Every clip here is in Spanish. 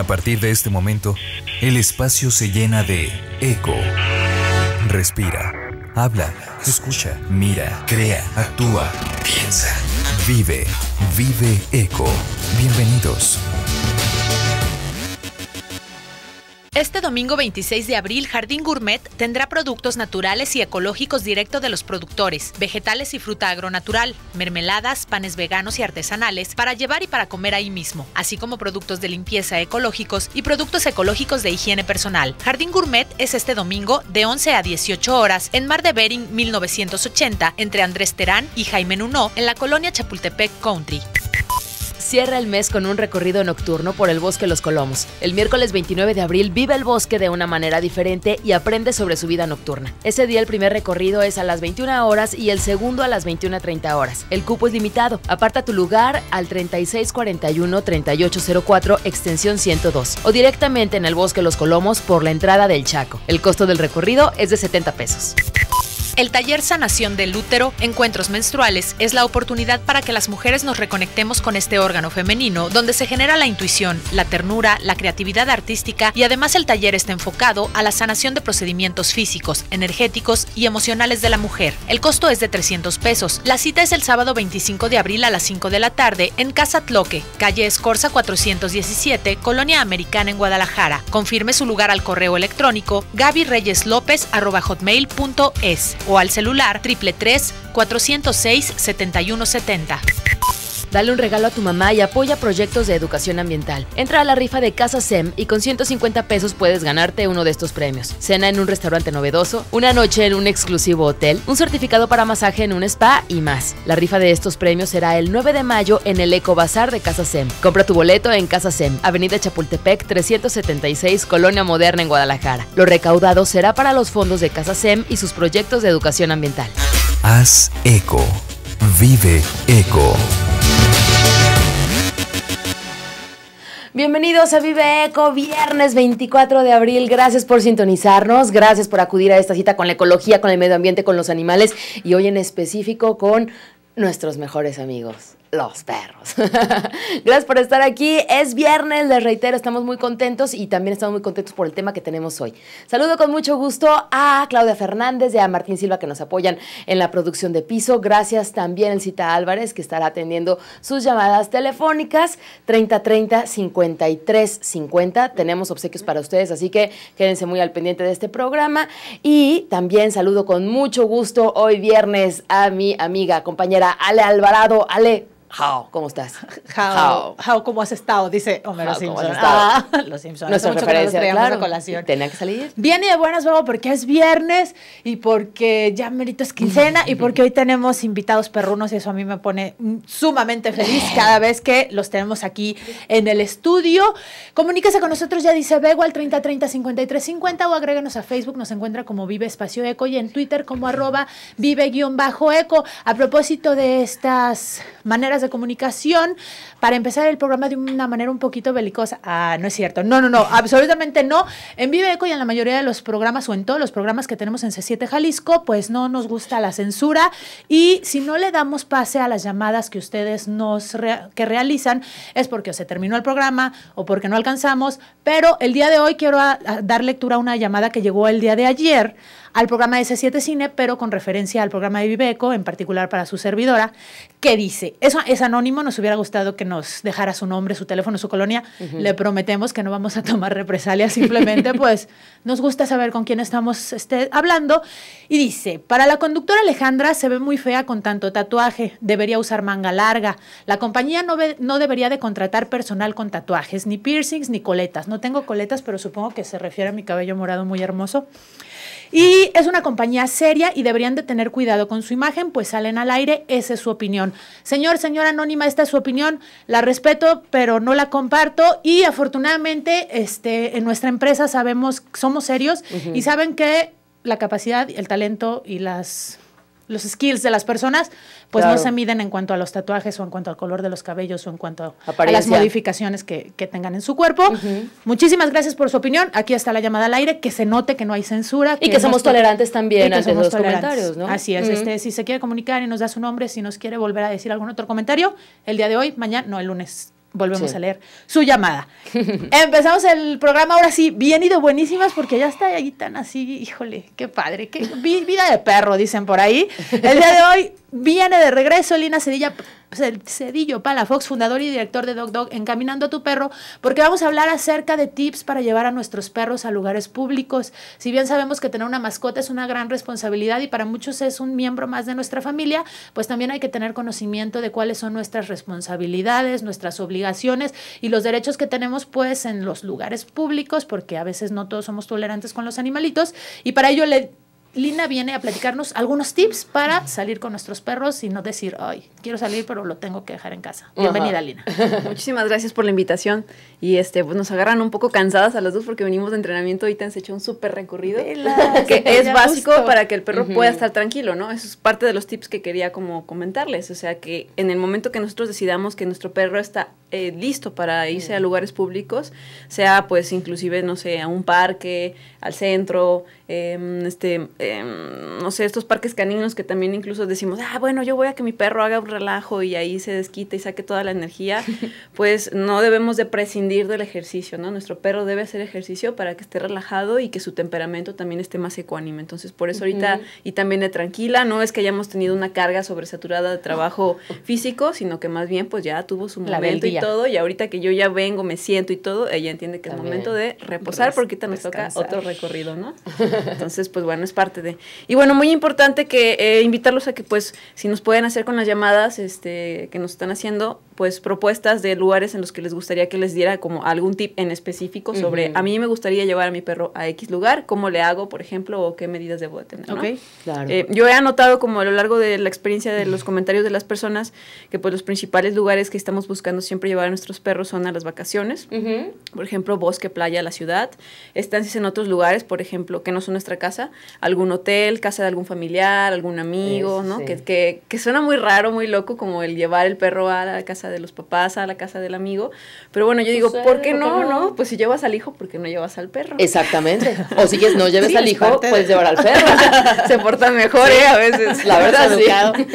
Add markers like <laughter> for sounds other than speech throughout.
A partir de este momento, el espacio se llena de eco. Respira, habla, escucha, mira, crea, actúa, piensa. Vive, vive eco. Bienvenidos. Este domingo 26 de abril, Jardín Gourmet tendrá productos naturales y ecológicos directo de los productores, vegetales y fruta agronatural, mermeladas, panes veganos y artesanales para llevar y para comer ahí mismo, así como productos de limpieza ecológicos y productos ecológicos de higiene personal. Jardín Gourmet es este domingo de 11 a 18 horas en Mar de Bering 1980 entre Andrés Terán y Jaime Nuno en la colonia Chapultepec Country cierra el mes con un recorrido nocturno por el Bosque Los Colomos. El miércoles 29 de abril vive el bosque de una manera diferente y aprende sobre su vida nocturna. Ese día el primer recorrido es a las 21 horas y el segundo a las 21.30 horas. El cupo es limitado. Aparta tu lugar al 3641-3804 extensión 102 o directamente en el Bosque Los Colomos por la entrada del Chaco. El costo del recorrido es de 70 pesos. El taller Sanación del Útero, Encuentros Menstruales, es la oportunidad para que las mujeres nos reconectemos con este órgano femenino, donde se genera la intuición, la ternura, la creatividad artística y además el taller está enfocado a la sanación de procedimientos físicos, energéticos y emocionales de la mujer. El costo es de 300 pesos. La cita es el sábado 25 de abril a las 5 de la tarde en Casa Tloque, calle Escorza 417, Colonia Americana en Guadalajara. Confirme su lugar al correo electrónico gabyreyeslopez@hotmail.es o al celular 333 406 7170. Dale un regalo a tu mamá y apoya proyectos de educación ambiental. Entra a la rifa de Casa SEM y con 150 pesos puedes ganarte uno de estos premios. Cena en un restaurante novedoso, una noche en un exclusivo hotel, un certificado para masaje en un spa y más. La rifa de estos premios será el 9 de mayo en el Eco Bazar de Casa SEM. Compra tu boleto en Casa SEM, Avenida Chapultepec 376, Colonia Moderna en Guadalajara. Lo recaudado será para los fondos de Casa SEM y sus proyectos de educación ambiental. Haz eco. Vive eco. Bienvenidos a Vive Eco, viernes 24 de abril. Gracias por sintonizarnos, gracias por acudir a esta cita con la ecología, con el medio ambiente, con los animales y hoy en específico con nuestros mejores amigos los perros. <laughs> Gracias por estar aquí. Es viernes, les reitero, estamos muy contentos y también estamos muy contentos por el tema que tenemos hoy. Saludo con mucho gusto a Claudia Fernández y a Martín Silva que nos apoyan en la producción de piso. Gracias también a Cita Álvarez que estará atendiendo sus llamadas telefónicas 3030-5350, Tenemos obsequios para ustedes, así que quédense muy al pendiente de este programa. Y también saludo con mucho gusto hoy viernes a mi amiga, compañera Ale Alvarado. Ale, How, ¿cómo estás? <laughs> How, how, ¿cómo has estado? Dice Homero Simpson. Ah, <laughs> los Simpsons. Nuestra mucho referencia, colación. Tenía que salir. Bien y de buenas, luego porque es viernes y porque ya merito es quincena y porque hoy tenemos invitados perrunos y eso a mí me pone mm, sumamente feliz <laughs> cada vez que los tenemos aquí en el estudio. Comuníquese con nosotros, ya dice Bego al 3030-5350 o agréguenos a Facebook, nos encuentra como Vive Espacio Eco y en Twitter como arroba vive-eco. A propósito de estas maneras de comunicación para empezar el programa de una manera un poquito belicosa. Ah, no es cierto. No, no, no, absolutamente no. En Viveco y en la mayoría de los programas o en todos los programas que tenemos en C7 Jalisco, pues no nos gusta la censura y si no le damos pase a las llamadas que ustedes nos que realizan es porque se terminó el programa o porque no alcanzamos, pero el día de hoy quiero dar lectura a una llamada que llegó el día de ayer al programa de C7 Cine, pero con referencia al programa de Viveco, en particular para su servidora, que dice, eso es anónimo, nos hubiera gustado que nos dejara su nombre, su teléfono, su colonia, le prometemos que no vamos a tomar represalias, simplemente <laughs> pues nos gusta saber con quién estamos este, hablando. Y dice, para la conductora Alejandra se ve muy fea con tanto tatuaje, debería usar manga larga, la compañía no, no debería de contratar personal con tatuajes, ni piercings, ni coletas, no tengo coletas, pero supongo que se refiere a mi cabello morado muy hermoso. Y es una compañía seria y deberían de tener cuidado con su imagen, pues salen al aire, esa es su opinión. Señor, señora anónima, esta es su opinión, la respeto, pero no la comparto y afortunadamente este, en nuestra empresa sabemos, somos serios y saben que la capacidad, el talento y las los skills de las personas, pues no se miden en cuanto a los tatuajes o en cuanto al color de los cabellos o en cuanto a las modificaciones que, tengan en su cuerpo. Muchísimas gracias por su opinión. Aquí está la llamada al aire, que se note que no hay censura. Y que, somos tolerantes también a los comentarios, Así es. este, si se quiere comunicar y nos da su nombre, si nos quiere volver a decir algún otro comentario, el día de hoy, mañana, no, el lunes volvemos a leer su llamada. <laughs> Empezamos el programa ahora sí, bien ido, buenísimas, porque ya está ahí tan así, híjole, qué padre, qué vida de perro, dicen por ahí. El día de hoy viene de regreso Lina Cedilla Cedillo Palafox, fundador y director de Dog Dog Encaminando a tu Perro, porque vamos a hablar acerca de tips para llevar a nuestros perros a lugares públicos. Si bien sabemos que tener una mascota es una gran responsabilidad y para muchos es un miembro más de nuestra familia, pues también hay que tener conocimiento de cuáles son nuestras responsabilidades, nuestras obligaciones y los derechos que tenemos pues en los lugares públicos, porque a veces no todos somos tolerantes con los animalitos y para ello le Lina viene a platicarnos algunos tips para salir con nuestros perros y no decir, ay, quiero salir, pero lo tengo que dejar en casa. Bienvenida, Lina. <laughs> Muchísimas gracias por la invitación. Y este, pues nos agarran un poco cansadas a las dos porque venimos de entrenamiento y te han hecho un súper recorrido. <laughs> que es básico para que el perro pueda estar tranquilo, ¿no? Eso es parte de los tips que quería como comentarles. O sea, que en el momento que nosotros decidamos que nuestro perro está eh, listo para irse a mm. lugares públicos, sea pues inclusive, no sé, a un parque, al centro, em, este, em, no sé, estos parques caninos que también incluso decimos, ah, bueno, yo voy a que mi perro haga un relajo y ahí se desquite y saque toda la energía, <laughs> pues no debemos de prescindir del ejercicio, ¿no? Nuestro perro debe hacer ejercicio para que esté relajado y que su temperamento también esté más ecuánime. Entonces, por eso ahorita, y también de tranquila, no es que hayamos tenido una carga sobresaturada de trabajo <laughs> físico, sino que más bien pues ya tuvo su momento todo, y ahorita que yo ya vengo, me siento y todo, ella entiende que es momento de reposar porque ahorita nos toca otro recorrido, ¿no? <laughs> Entonces, pues bueno, es parte de... Y bueno, muy importante que eh, invitarlos a que pues si nos pueden hacer con las llamadas este, que nos están haciendo, pues propuestas de lugares en los que les gustaría que les diera como algún tip en específico sobre, a mí me gustaría llevar a mi perro a X lugar, cómo le hago, por ejemplo, o qué medidas debo de tener. Okay. Claro. Eh, yo he anotado como a lo largo de la experiencia de los comentarios de las personas que pues los principales lugares que estamos buscando siempre llevar a nuestros perros son a las vacaciones, por ejemplo, bosque, playa, la ciudad, estancias en otros lugares, por ejemplo, que no son nuestra casa, algún hotel, casa de algún familiar, algún amigo, ¿no? Que, suena muy raro, muy loco, como el llevar el perro a la casa de los papás, a la casa del amigo, pero bueno, yo pues digo, ¿por qué no, no, Pues si llevas al hijo, ¿por qué no llevas al perro? Exactamente, <laughs> o si no lleves al hijo, puedes llevar al <laughs> perro, se portan mejor, ¿eh? A veces, la verdad, <laughs> sí.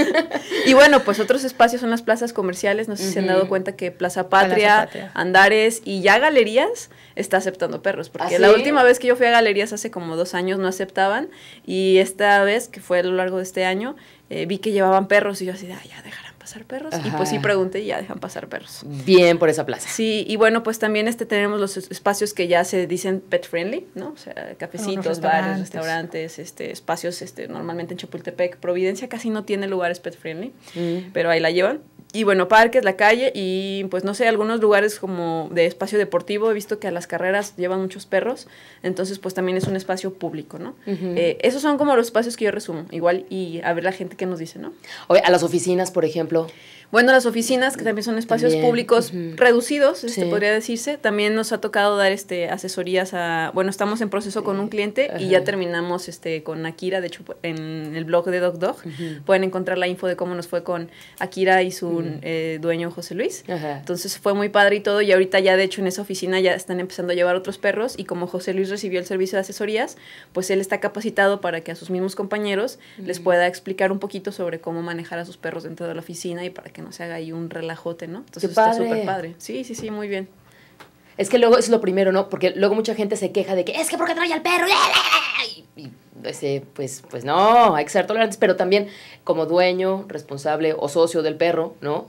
y bueno, pues otros espacios son las plazas comerciales, no sé si se han dado cuenta que Plaza Patria, Andares y ya Galerías está aceptando perros. Porque ¿Ah, la última vez que yo fui a Galerías hace como dos años no aceptaban y esta vez, que fue a lo largo de este año, eh, vi que llevaban perros y yo así, ah, ya dejarán pasar perros. Y pues sí pregunté y ya dejan pasar perros. Bien por esa plaza. Sí, y bueno, pues también este tenemos los espacios que ya se dicen pet friendly, ¿no? O sea, cafecitos, bares, restaurantes, este, espacios este, normalmente en Chapultepec. Providencia casi no tiene lugares pet friendly, mm. pero ahí la llevan y bueno, parques, la calle y pues no sé, algunos lugares como de espacio deportivo. He visto que a las carreras llevan muchos perros, entonces pues también es un espacio público, ¿no? Eh, esos son como los espacios que yo resumo, igual y a ver la gente que nos dice, ¿no? Oye, a las oficinas, por ejemplo. Bueno, las oficinas, que también son espacios públicos reducidos, se este, podría decirse, también nos ha tocado dar este, asesorías a, bueno, estamos en proceso con un cliente y ya terminamos este, con Akira, de hecho, en el blog de DogDog Dog, pueden encontrar la info de cómo nos fue con Akira y su eh, dueño José Luis. Entonces fue muy padre y todo, y ahorita ya de hecho en esa oficina ya están empezando a llevar otros perros y como José Luis recibió el servicio de asesorías, pues él está capacitado para que a sus mismos compañeros les pueda explicar un poquito sobre cómo manejar a sus perros dentro de la oficina y para que se haga ahí un relajote, ¿no? Entonces está súper padre. Sí, sí, sí, muy bien. Es que luego es lo primero, ¿no? Porque luego mucha gente se queja de que es que porque trae al perro. <laughs> Y, pues, pues no, hay que ser tolerantes, pero también como dueño, responsable o socio del perro, ¿no?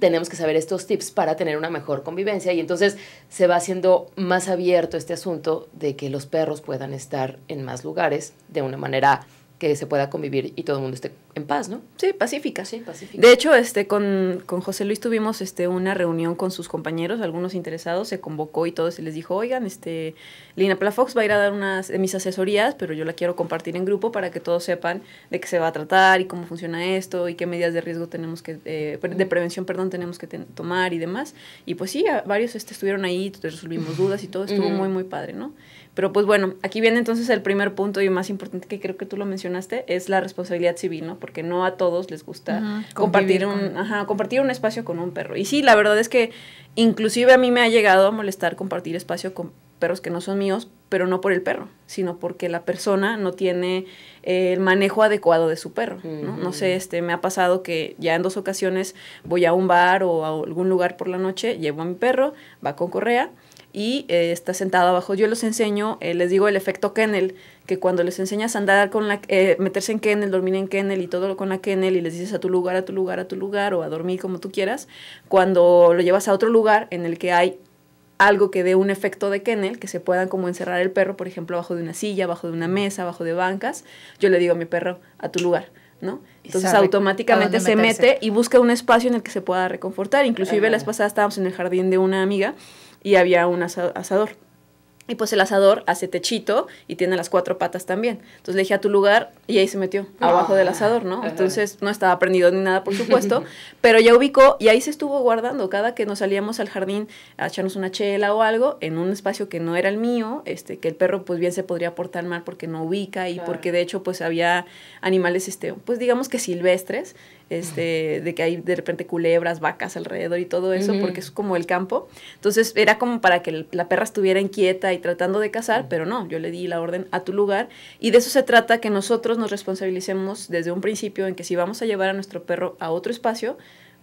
Tenemos que saber estos tips para tener una mejor convivencia y entonces se va haciendo más abierto este asunto de que los perros puedan estar en más lugares de una manera que se pueda convivir y todo el mundo esté en paz, ¿no? Sí, pacífica. Sí, pacífica. De hecho, este, con, José Luis tuvimos este, una reunión con sus compañeros, algunos interesados, se convocó y todos se les dijo, oigan, este, Lina Plafox va a ir a dar unas de eh, mis asesorías, pero yo la quiero compartir en grupo para que todos sepan de qué se va a tratar y cómo funciona esto y qué medidas de riesgo tenemos que, eh, de prevención, perdón, tenemos que tomar y demás. Y pues sí, varios este, estuvieron ahí, resolvimos dudas y todo, estuvo muy, muy padre, ¿no? Pero pues bueno, aquí viene entonces el primer punto y más importante que creo que tú lo mencionaste, es la responsabilidad civil, ¿no? Porque no a todos les gusta compartir, un, compartir un espacio con un perro. Y sí, la verdad es que inclusive a mí me ha llegado a molestar compartir espacio con perros que no son míos, pero no por el perro, sino porque la persona no tiene eh, el manejo adecuado de su perro, ¿no? No sé, este, me ha pasado que ya en dos ocasiones voy a un bar o a algún lugar por la noche, llevo a mi perro, va con correa, y eh, está sentado abajo. Yo los enseño, eh, les digo el efecto kennel, que cuando les enseñas a andar con la, eh, meterse en kennel, dormir en kennel y todo con la kennel y les dices a tu lugar, a tu lugar, a tu lugar o a dormir como tú quieras, cuando lo llevas a otro lugar en el que hay algo que dé un efecto de kennel, que se puedan como encerrar el perro, por ejemplo, bajo de una silla, bajo de una mesa, bajo de bancas, yo le digo a mi perro, a tu lugar. ¿no? Entonces automáticamente se mete y busca un espacio en el que se pueda reconfortar. Inclusive las pasadas estábamos en el jardín de una amiga y había un asador. Y pues el asador hace techito y tiene las cuatro patas también. Entonces le dije a tu lugar y ahí se metió, abajo del ah. asador, ¿no? Entonces no estaba prendido ni nada, por <laughs> supuesto, pero ya ubicó y ahí se estuvo guardando. Cada que nos salíamos al jardín a echarnos una chela o algo, en un espacio que no era el mío, este, que el perro pues bien se podría portar mal porque no ubica y porque de hecho pues había animales, este, pues digamos que silvestres este, de que hay de repente culebras, vacas alrededor y todo eso, porque es como el campo. Entonces era como para que la perra estuviera inquieta y tratando de cazar, pero no, yo le di la orden a tu lugar. Y de eso se trata, que nosotros nos responsabilicemos desde un principio en que si vamos a llevar a nuestro perro a otro espacio,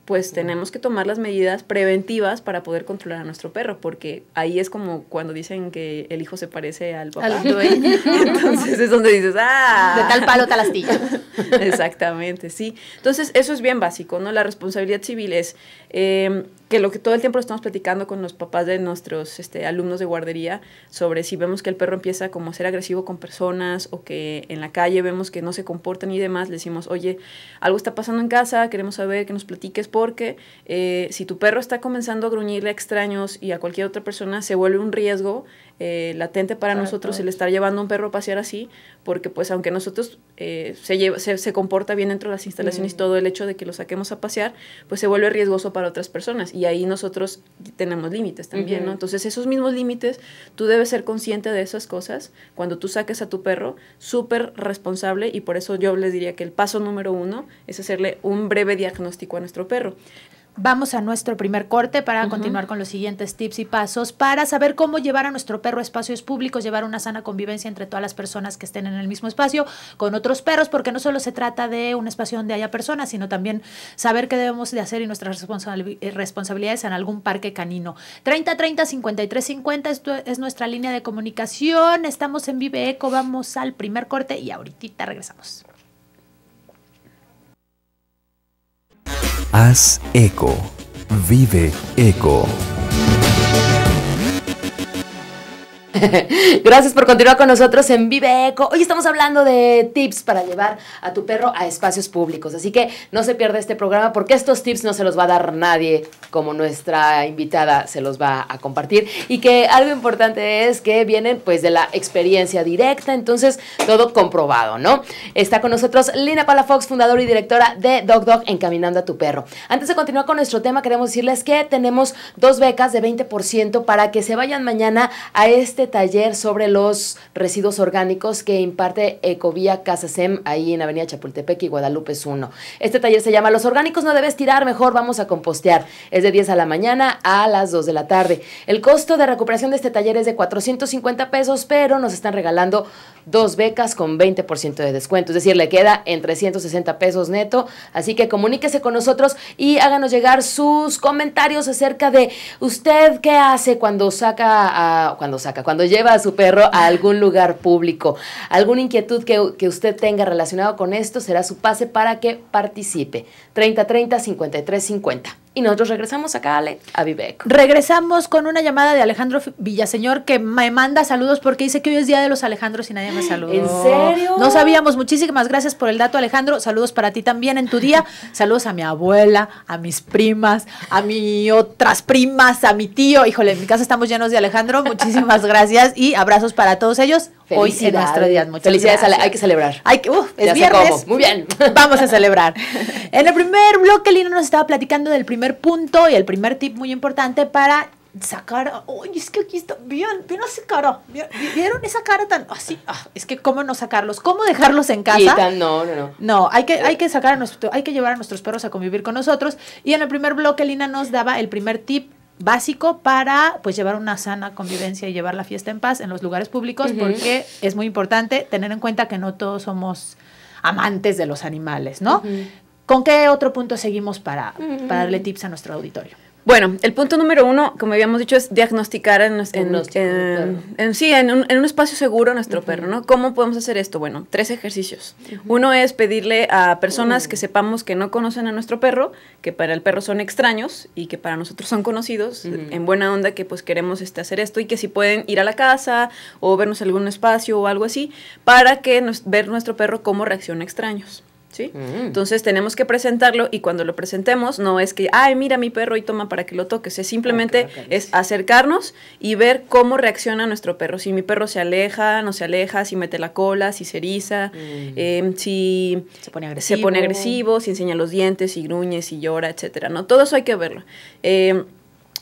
pues tenemos que tomar las medidas preventivas para poder controlar a nuestro perro, porque ahí es como cuando dicen que el hijo se parece al papá. <laughs> Entonces es donde dices, ah. De tal palo, tal astilla. <laughs> Exactamente, sí. Entonces eso es bien básico, ¿no? La responsabilidad civil es... Em, que lo que todo el tiempo estamos platicando con los papás de nuestros este, alumnos de guardería sobre si vemos que el perro empieza como a ser agresivo con personas o que en la calle vemos que no se comportan y demás, le decimos, oye, algo está pasando en casa, queremos saber, que nos platiques porque eh, si tu perro está comenzando a gruñirle a extraños y a cualquier otra persona, se vuelve un riesgo eh, latente para, nosotros el estar llevando un perro a pasear así, porque pues aunque nosotros eh, se, lleva, se, comporta bien dentro de las instalaciones, Y mm. todo el hecho de que lo saquemos a pasear, pues se vuelve riesgoso para otras personas y ahí nosotros tenemos límites también, Entonces esos mismos límites, tú debes ser consciente de esas cosas cuando tú saques a tu perro, súper responsable y por eso yo les diría que el paso número uno es hacerle un breve diagnóstico a nuestro perro. Vamos a nuestro primer corte para continuar con los siguientes tips y pasos para saber cómo llevar a nuestro perro a espacios públicos, llevar una sana convivencia entre todas las personas que estén en el mismo espacio con otros perros, porque no solo se trata de un espacio donde haya personas, sino también saber qué debemos de hacer y nuestras eh, responsabilidades en algún parque canino. 30 30 53 50 esto es nuestra línea de comunicación. Estamos en Vive Eco, vamos al primer corte y ahorita regresamos. Haz eco. Vive eco. <laughs> Gracias por continuar con nosotros en Vive Eco. Hoy estamos hablando de tips para llevar a tu perro a espacios públicos. Así que no se pierda este programa porque estos tips no se los va a dar nadie como nuestra invitada se los va a compartir. Y que algo importante es que vienen pues de la experiencia directa, entonces todo comprobado, ¿no? Está con nosotros Lina Palafox, fundadora y directora de Dog Dog Encaminando a tu perro. Antes de continuar con nuestro tema, queremos decirles que tenemos dos becas de 20% para que se vayan mañana a este este taller sobre los residuos orgánicos que imparte Ecovía Casasem ahí en Avenida Chapultepec y Guadalupe 1. Este taller se llama Los orgánicos no debes tirar, mejor vamos a compostear. Es de 10 a la mañana a las 2 de la tarde. El costo de recuperación de este taller es de 450 pesos, pero nos están regalando dos becas con 20% de descuento, es decir, le queda en 360 pesos neto, así que comuníquese con nosotros y háganos llegar sus comentarios acerca de usted qué hace cuando saca a, cuando saca cuando lleva a su perro a algún lugar público. ¿Alguna inquietud que, que usted tenga relacionado con esto será su pase para que participe? 3030-5350. 50. Y nosotros regresamos acá, Ale, a Viveco. Regresamos con una llamada de Alejandro Villaseñor que me manda saludos porque dice que hoy es Día de los Alejandros y nadie me saludó. ¿En serio? No sabíamos. Muchísimas gracias por el dato, Alejandro. Saludos para ti también en tu día. Saludos a mi abuela, a mis primas, a mis otras primas, a mi tío. Híjole, en mi casa estamos llenos de Alejandro. Muchísimas gracias y abrazos para todos ellos. Hoy es nuestro día. Felicidades, hay que celebrar. Hay que, es viernes. Muy bien. Vamos a celebrar. <laughs> En el primer bloque, Lina nos estaba platicando del primer punto y el primer tip muy importante para sacar, oye, es que aquí está, bien, bien así, cara, vieron esa cara tan así, ah, es que cómo no sacarlos, cómo dejarlos en casa. no, no, no. No, hay que, hay eh. que sacar a nuestro, hay que llevar a nuestros perros a convivir con nosotros. Y en el primer bloque, Lina nos daba el primer tip básico para pues llevar una sana convivencia y llevar la fiesta en paz en los lugares públicos, porque es muy importante tener en cuenta que no todos somos amantes de los animales, ¿no? ¿Con qué otro punto seguimos para, darle tips a nuestro auditorio? Bueno, el punto número uno, como habíamos dicho, es diagnosticar en, sí, un, en un, espacio seguro nuestro perro, ¿no? ¿Cómo podemos hacer esto? Bueno, tres ejercicios. Uno es pedirle a personas que sepamos que no conocen a nuestro perro, que para el perro son extraños y que para nosotros son conocidos, en buena onda que pues queremos este, hacer esto y que si pueden ir a la casa o vernos algún espacio o algo así, para que ver nuestro perro cómo reacciona extraños. Mm. Entonces tenemos que presentarlo y cuando lo presentemos no es que, ay, mira mi perro y toma para que lo toques, es simplemente es acercarnos y ver cómo reacciona nuestro perro, si mi perro se aleja, no se aleja, si mete la cola, si se eriza, mm. em, si se pone, agresivo. si enseña los dientes, si gruñe, si llora, etcétera, ¿no? Todo eso hay que verlo. Em,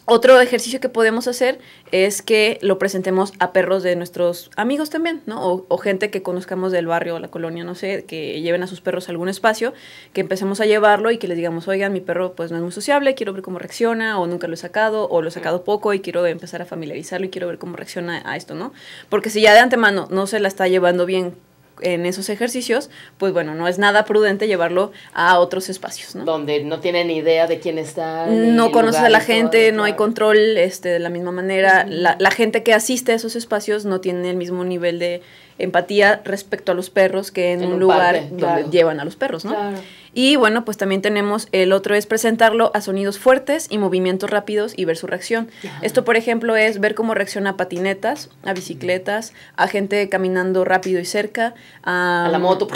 otro ejercicio que podemos hacer es que lo presentemos a perros de nuestros amigos también, ¿no? O, gente que conozcamos del barrio o la colonia, no sé, que lleven a sus perros a algún espacio, que empecemos a llevarlo y que les digamos, oigan, mi perro pues no es muy sociable, quiero ver cómo reacciona, o nunca lo he sacado, o lo he sacado poco y quiero empezar a familiarizarlo y quiero ver cómo reacciona a esto, ¿no? Porque si ya de antemano no se la está llevando bien en esos ejercicios, pues bueno, no es nada prudente llevarlo a otros espacios, ¿no? Donde no tienen idea de quién está. No conoce a la gente, no hay control este, de la misma manera. la, gente que asiste a esos espacios no tiene el mismo nivel de empatía respecto a los perros que en, un, lugar donde llevan a los perros, ¿no? Claro. Y bueno, pues también tenemos el otro es presentarlo a sonidos fuertes y movimientos rápidos y ver su reacción. Esto, por ejemplo, es ver cómo reacciona a patinetas, a bicicletas, a gente caminando rápido y cerca, a, la moto,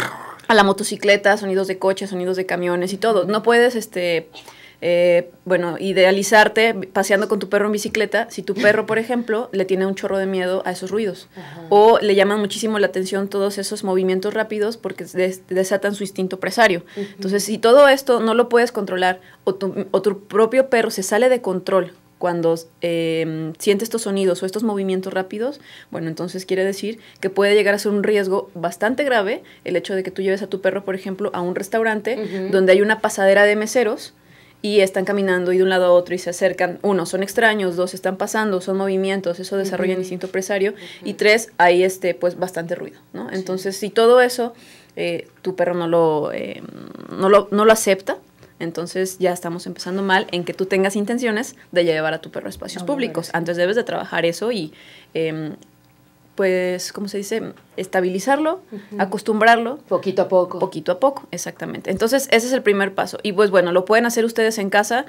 a la motocicleta, sonidos de coches, sonidos de camiones y todo. No puedes este eh, bueno, idealizarte paseando con tu perro en bicicleta, si tu perro, por ejemplo, le tiene un chorro de miedo a esos ruidos o le llaman muchísimo la atención todos esos movimientos rápidos porque desatan su instinto presario. Entonces, si todo esto no lo puedes controlar o tu, propio perro se sale de control cuando em, siente estos sonidos o estos movimientos rápidos, bueno, entonces quiere decir que puede llegar a ser un riesgo bastante grave el hecho de que tú lleves a tu perro, por ejemplo, a un restaurante donde hay una pasadera de meseros y están caminando y de un lado a otro y se acercan. Uno, son extraños, dos, están pasando, son movimientos, eso desarrolla en el instinto presario. Y tres, hay este, pues bastante ruido, ¿no? Entonces, si todo eso eh, tu perro eh, no lo, no lo, acepta, entonces ya estamos empezando mal en que tú tengas intenciones de llevar a tu perro a espacios públicos. Antes debes de trabajar eso y em, pues, ¿cómo se dice? Estabilizarlo, acostumbrarlo. Poquito a poco. Poquito a poco, exactamente. Entonces, ese es el primer paso. Y pues bueno, lo pueden hacer ustedes en casa.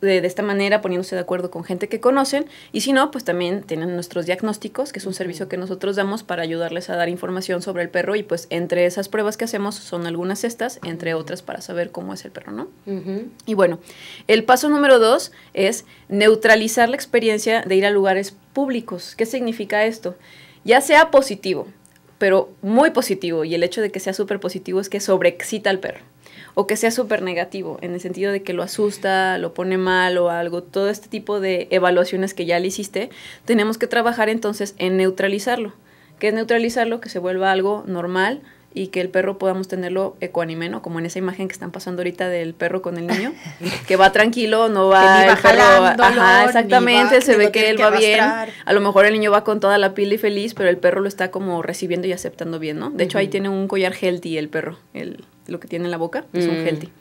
De, esta manera, poniéndose de acuerdo con gente que conocen. Y si no, pues también tienen nuestros diagnósticos, que es un servicio que nosotros damos para ayudarles a dar información sobre el perro. Y pues entre esas pruebas que hacemos son algunas estas, entre otras para saber cómo es el perro, ¿no? Y bueno, el paso número dos es neutralizar la experiencia de ir a lugares públicos. ¿Qué significa esto? ya sea positivo, pero muy positivo, y el hecho de que sea súper positivo es que sobreexcita al perro, o que sea súper negativo, en el sentido de que lo asusta, lo pone mal o algo, todo este tipo de evaluaciones que ya le hiciste, tenemos que trabajar entonces en neutralizarlo. que es neutralizarlo? Que se vuelva algo normal, y que el perro podamos tenerlo ecuanimeno, Como en esa imagen que están pasando ahorita del perro con el niño, <laughs> que va tranquilo, no va, el perro ajá, exactamente, se ve que él va bien. A lo mejor el niño va con toda la pila y feliz, pero el perro lo está como recibiendo y aceptando bien, ¿no? De hecho ahí tiene un collar healthy el perro, el lo que tiene en la boca es un mm, healthy.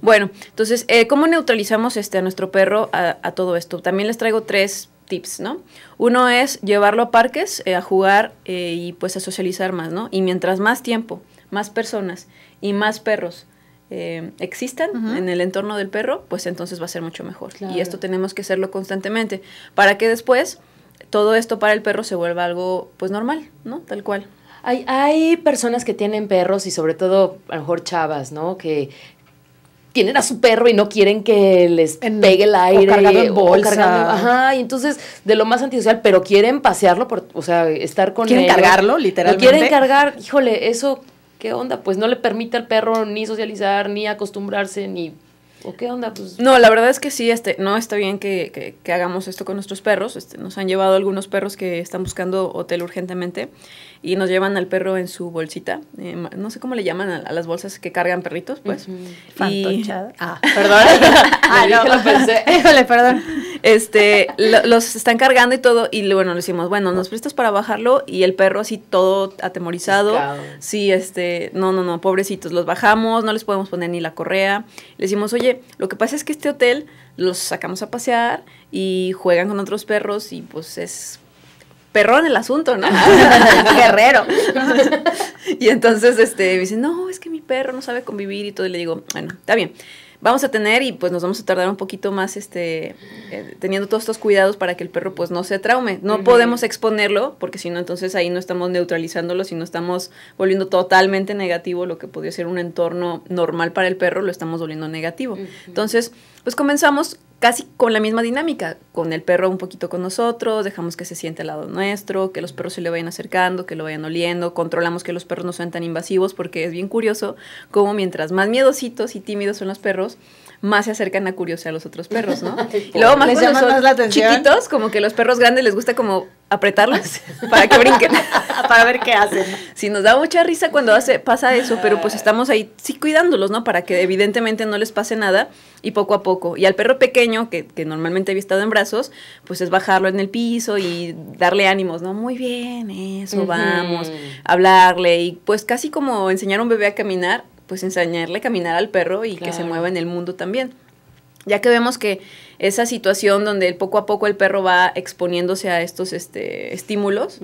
Bueno, entonces, eh, ¿cómo neutralizamos este a nuestro perro a, a todo esto? También les traigo tres tips, ¿no? Uno es llevarlo a parques, eh, a jugar eh, y pues a socializar más, ¿no? Y mientras más tiempo, más personas y más perros eh, existan en el entorno del perro, pues entonces va a ser mucho mejor. Y esto tenemos que hacerlo constantemente para que después todo esto para el perro se vuelva algo pues normal, ¿no? Tal cual. Hay, hay, personas que tienen perros y sobre todo a lo mejor chavas, ¿no? Que, tienen a su perro y no quieren que les pegue el aire. O cargado en bolsa. ajá, y entonces de lo más antisocial, pero quieren pasearlo, por, o sea, estar con él. ¿Quieren cargarlo, literalmente? quieren cargar, híjole, eso, ¿qué onda? Pues no le permite al perro ni socializar, ni acostumbrarse, ni qué onda? Pues, no, la verdad es que sí, este, no está bien que, hagamos esto con nuestros perros. Este, nos han llevado algunos perros que están buscando hotel urgentemente y nos llevan al perro en su bolsita. Eh, no sé cómo le llaman a, las bolsas que cargan perritos, pues. Ah, <laughs> perdón. <laughs> ah, lo pensé. <laughs> perdón. Este, los están cargando y todo, y bueno, le decimos, bueno, nos prestas para bajarlo, y el perro así todo atemorizado. Sí, este, no, no, no, pobrecitos, los bajamos, no les podemos poner ni la correa. Le decimos, oye, lo que pasa es que este hotel los sacamos a pasear y juegan con otros perros y pues es perro en el asunto, ¿no? <laughs> Guerrero. <laughs> y entonces este, me dicen, no, es que mi perro no sabe convivir y todo. Y le digo, bueno, está bien vamos a tener y pues nos vamos a tardar un poquito más este, eh, teniendo todos estos cuidados para que el perro pues no se traume. No podemos exponerlo porque si no entonces ahí no estamos neutralizándolo, si no estamos volviendo totalmente negativo lo que podría ser un entorno normal para el perro, lo estamos volviendo negativo. Entonces, pues comenzamos casi con la misma dinámica, con el perro un poquito con nosotros, dejamos que se siente al lado nuestro, que los perros se le vayan acercando, que lo vayan oliendo, controlamos que los perros no sean tan invasivos, porque es bien curioso cómo mientras más miedositos y tímidos son los perros, más se acercan a curiosidad a los otros perros, ¿no? <laughs> Y luego más cuando chiquitos, como que los perros grandes les gusta como apretarlos <laughs> para que brinquen. <laughs> para ver qué hacen. Sí, nos da mucha risa cuando pasa eso, pero pues estamos ahí sí cuidándolos, ¿no? Para que evidentemente no les pase nada y poco a poco. Y al perro pequeño, que, normalmente había estado en brazos, pues es bajarlo en el piso y darle ánimos, ¿no? Muy bien, eso, vamos, hablarle y pues casi como enseñar a un bebé a caminar, pues enseñarle a caminar al perro y que se mueva en el mundo también. Ya que vemos que esa situación donde poco a poco el perro va exponiéndose a estos este, estímulos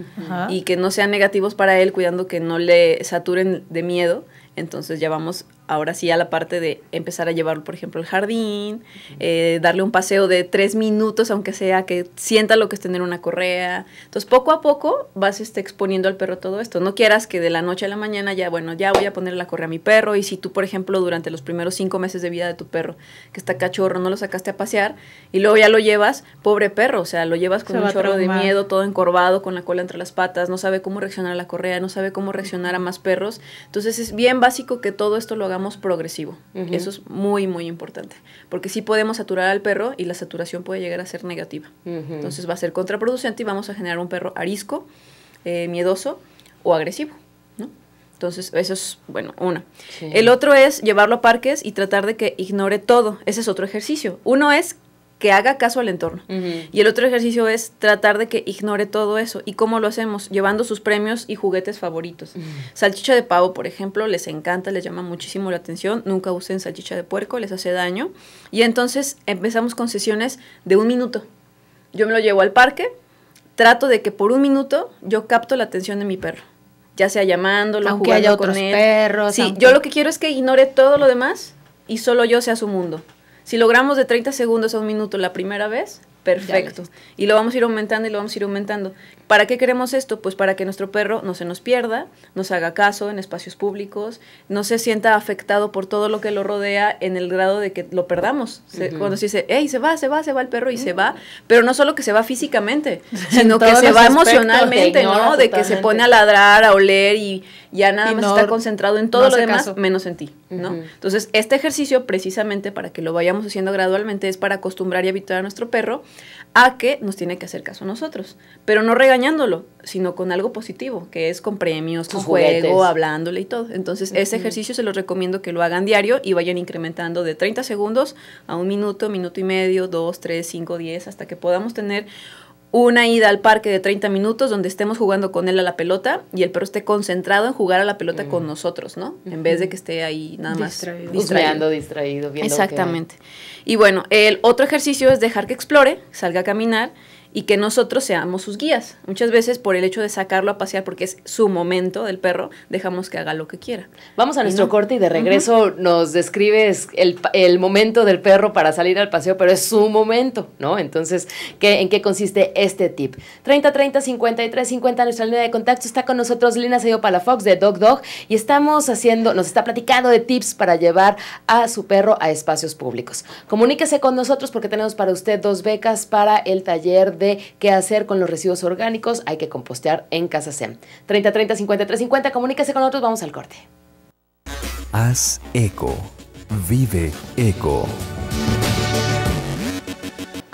y que no sean negativos para él, cuidando que no le saturen de miedo, entonces ya vamos ahora sí a la parte de empezar a llevarlo, por ejemplo, al jardín, eh, darle un paseo de tres minutos, aunque sea que sienta lo que es tener una correa. Entonces, poco a poco vas este, exponiendo al perro todo esto. No quieras que de la noche a la mañana ya, bueno, ya voy a poner la correa a mi perro. Y si tú, por ejemplo, durante los primeros cinco meses de vida de tu perro, que está cachorro, no lo sacaste a pasear y luego ya lo llevas, pobre perro, o sea, lo llevas con un chorro de miedo, todo encorvado, con la cola entre las patas, no sabe cómo reaccionar a la correa, no sabe cómo reaccionar a más perros. Entonces, es bien básico que todo esto lo progresivo. Eso es muy, muy importante. Porque si podemos saturar al perro y la saturación puede llegar a ser negativa. Entonces va a ser contraproducente y vamos a generar un perro arisco, eh, miedoso o agresivo. ¿no? Entonces, eso es, bueno, una. El otro es llevarlo a parques y tratar de que ignore todo. Ese es otro ejercicio. Uno es que haga caso al entorno. Y el otro ejercicio es tratar de que ignore todo eso. ¿Y cómo lo hacemos? Llevando sus premios y juguetes favoritos. Salchicha de pavo, por ejemplo, les encanta, les llama muchísimo la atención. Nunca usen salchicha de puerco, les hace daño. Y entonces empezamos con sesiones de un minuto. Yo me lo llevo al parque, trato de que por un minuto yo capto la atención de mi perro ya sea llamándolo, aunque jugando haya otros con él. perros. Sí, yo lo que quiero es que ignore todo lo demás y solo yo sea su mundo. Si logramos de 30 segundos a un minuto la primera vez, Perfecto. Y lo vamos a ir aumentando y lo vamos a ir aumentando. ¿Para qué queremos esto? Pues para que nuestro perro no se nos pierda, nos haga caso en espacios públicos, no se sienta afectado por todo lo que lo rodea en el grado de que lo perdamos. Cuando se dice, hey, se va, se va, se va el perro y se va, pero no solo que se va físicamente, <laughs> sino que se va emocionalmente, ¿no? De que se pone a ladrar, a oler y ya nada más está concentrado en todo lo demás, menos en ti, ¿no? Entonces, este ejercicio precisamente para que lo vayamos haciendo gradualmente es para acostumbrar y habituar a nuestro perro a que nos tiene que hacer caso a nosotros, pero no regañándolo, sino con algo positivo, que es con premios, con, juego, hablándole y todo. Entonces, ese ejercicio se los recomiendo que lo hagan diario y vayan incrementando de 30 segundos a un minuto, minuto y medio, dos, tres, cinco, diez, hasta que podamos tener una ida al parque de 30 minutos donde estemos jugando con él a la pelota y el perro esté concentrado en jugar a la pelota con mm. nosotros, ¿no? En vez de que esté ahí nada más distraído, distraído, Exactamente. Y bueno, el otro ejercicio es dejar que explore, salga a caminar y que nosotros seamos sus guías. Muchas veces por el hecho de sacarlo a pasear porque es su momento del perro, dejamos que haga lo que quiera. Vamos a nuestro corte y de regreso nos describe... el, momento del perro para salir al paseo, pero es su momento, ¿no? Entonces, ¿qué, ¿en qué consiste este tip? 30 30 53 50 nuestra línea de contacto está con nosotros Lina Seyo Palafox de Dog Dog y estamos haciendo, nos está platicando de tips para llevar a su perro a espacios públicos. Comuníquese con nosotros porque tenemos para usted dos becas para el taller de qué hacer con los residuos orgánicos, hay que compostear en Casa SEM. 30 30 53 50, comuníquese con nosotros, vamos al corte. Haz eco, vive eco.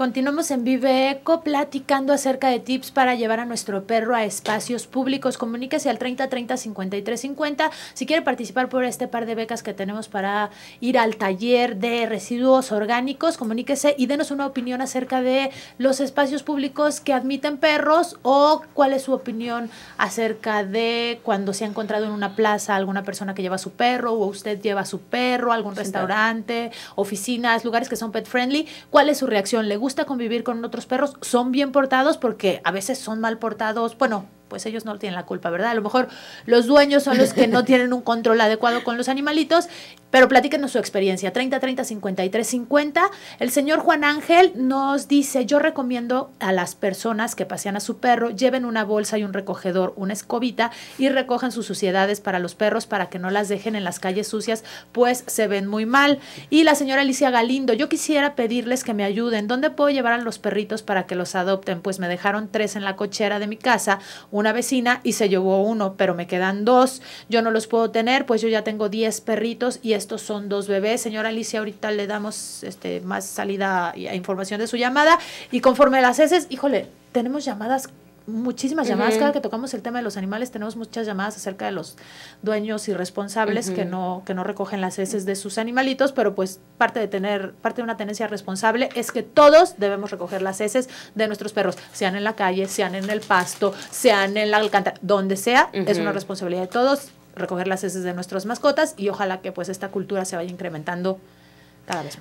Continuamos en Vive Eco platicando acerca de tips para llevar a nuestro perro a espacios públicos. Comuníquese al 30 30 53 50 si quiere participar por este par de becas que tenemos para ir al taller de residuos orgánicos. Comuníquese y denos una opinión acerca de los espacios públicos que admiten perros o cuál es su opinión acerca de cuando se ha encontrado en una plaza alguna persona que lleva su perro o usted lleva su perro, algún restaurante, oficinas, lugares que son pet friendly. ¿Cuál es su reacción? ¿Le gusta? gusta convivir con otros perros, son bien portados porque a veces son mal portados, bueno, pues ellos no tienen la culpa, ¿verdad? A lo mejor los dueños son los que no <laughs> tienen un control adecuado con los animalitos, pero platíquenos su experiencia. 30, 30, 53, 50. El señor Juan Ángel nos dice, yo recomiendo a las personas que pasean a su perro, lleven una bolsa y un recogedor, una escobita y recojan sus suciedades para los perros para que no las dejen en las calles sucias, pues se ven muy mal. Y la señora Alicia Galindo, yo quisiera pedirles que me ayuden. ¿Dónde puedo llevar a los perritos para que los adopten? Pues me dejaron tres en la cochera de mi casa, una una vecina y se llevó uno, pero me quedan dos, yo no los puedo tener, pues yo ya tengo 10 perritos y estos son dos bebés. Señora Alicia, ahorita le damos este, más salida a, información de su llamada y conforme las heces, híjole, tenemos llamadas muchísimas llamadas. Cada que tocamos el tema de los animales, tenemos muchas llamadas acerca de los dueños irresponsables que no, que no recogen las heces de sus animalitos, pero pues parte de tener, parte de una tenencia responsable es que todos debemos recoger las heces de nuestros perros, sean en la calle, sean en el pasto, sean en la alcantarilla, donde sea, es una responsabilidad de todos recoger las heces de nuestras mascotas y ojalá que pues esta cultura se vaya incrementando